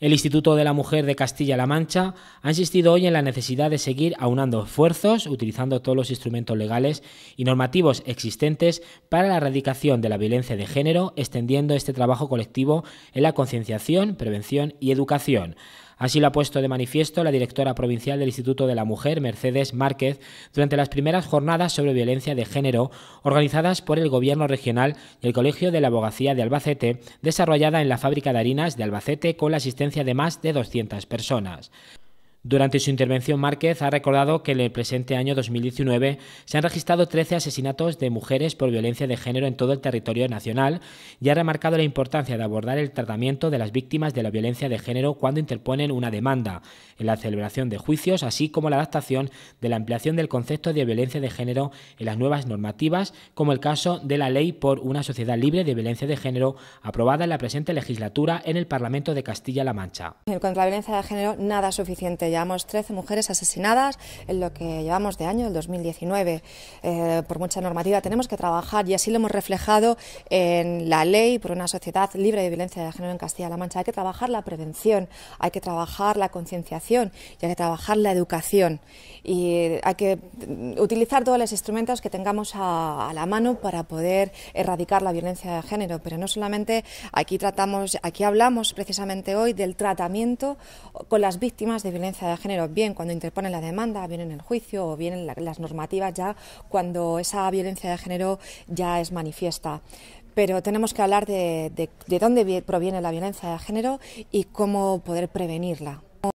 El Instituto de la Mujer de Castilla-La Mancha ha insistido hoy en la necesidad de seguir aunando esfuerzos, utilizando todos los instrumentos legales y normativos existentes para la erradicación de la violencia de género, extendiendo este trabajo colectivo en la concienciación, prevención y educación. Así lo ha puesto de manifiesto la directora provincial del Instituto de la Mujer, Mercedes Márquez, durante las primeras jornadas sobre violencia de género organizadas por el Gobierno Regional y el Colegio de la Abogacía de Albacete, desarrollada en la fábrica de harinas de Albacete con la asistencia de más de 200 personas. Durante su intervención, Márquez ha recordado que en el presente año 2019 se han registrado 13 asesinatos de mujeres por violencia de género en todo el territorio nacional y ha remarcado la importancia de abordar el tratamiento de las víctimas de la violencia de género cuando interponen una demanda, en la celebración de juicios, así como la adaptación de la ampliación del concepto de violencia de género en las nuevas normativas, como el caso de la Ley por una Sociedad Libre de Violencia de Género, aprobada en la presente legislatura en el Parlamento de Castilla-La Mancha. Contra la violencia de género, nada suficiente llevamos 13 mujeres asesinadas en lo que llevamos de año, el 2019. Eh, por mucha normativa tenemos que trabajar y así lo hemos reflejado en la ley por una sociedad libre de violencia de género en Castilla-La Mancha. Hay que trabajar la prevención, hay que trabajar la concienciación y hay que trabajar la educación. Y hay que utilizar todos los instrumentos que tengamos a, la mano para poder erradicar la violencia de género, pero no solamente aquí tratamos, aquí hablamos precisamente hoy del tratamiento con las víctimas de violencia de género, bien cuando interponen la demanda, bien en el juicio o bien en las normativas ya cuando esa violencia de género ya es manifiesta pero tenemos que hablar de, de, dónde proviene la violencia de género y cómo poder prevenirla.